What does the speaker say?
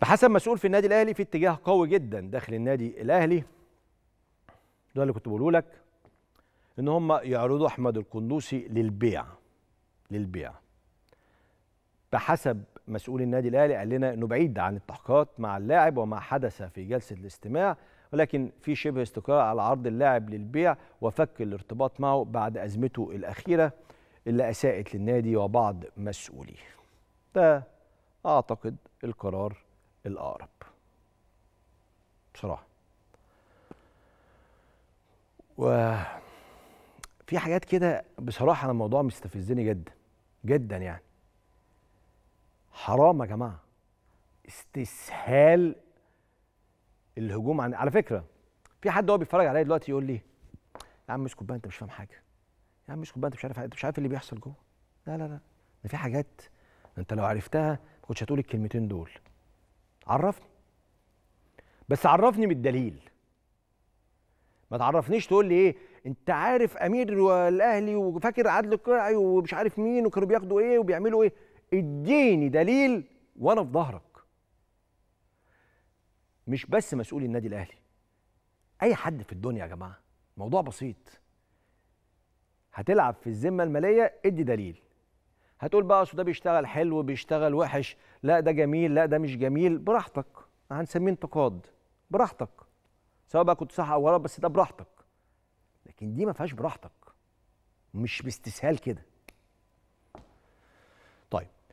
بحسب مسؤول في النادي الاهلي في اتجاه قوي جدا داخل النادي الاهلي ده اللي كنت بقوله لك ان هم يعرضوا احمد القندوسي للبيع للبيع بحسب مسؤول النادي الاهلي قال لنا انه بعيد عن التحقيقات مع اللاعب وما حدث في جلسه الاستماع ولكن في شبه استقرار على عرض اللاعب للبيع وفك الارتباط معه بعد ازمته الاخيره اللي اساءت للنادي وبعض مسؤوليه. ده اعتقد القرار الاقرب بصراحه و في حاجات كده بصراحه انا الموضوع مستفزني جدا جدا يعني حرام يا جماعه استسهال الهجوم عن على فكره في حد هو بيتفرج عليا دلوقتي يقول لي يا عم اسكت بقى انت مش فاهم حاجه يا عم اسكت بقى انت مش عارف انت مش عارف إيه اللي بيحصل جوه لا لا لا ده في حاجات انت لو عرفتها ما كنتش هتقول الكلمتين دول عرفني بس عرفني بالدليل ما تعرفنيش تقول لي ايه انت عارف امير الاهلي وفاكر عدل القرعي ومش عارف مين وكانوا بياخدوا ايه وبيعملوا ايه اديني دليل وانا في ظهرك مش بس مسؤول النادي الاهلي اي حد في الدنيا يا جماعه موضوع بسيط هتلعب في الذمه الماليه ادي دليل هتقول بقى اصل ده بيشتغل حلو بيشتغل وحش لا ده جميل لا ده مش جميل براحتك هنسميه انتقاد براحتك سواء بقى كنت صح او غلط بس ده براحتك لكن دي ما فيهاش براحتك مش باستسهال كده طيب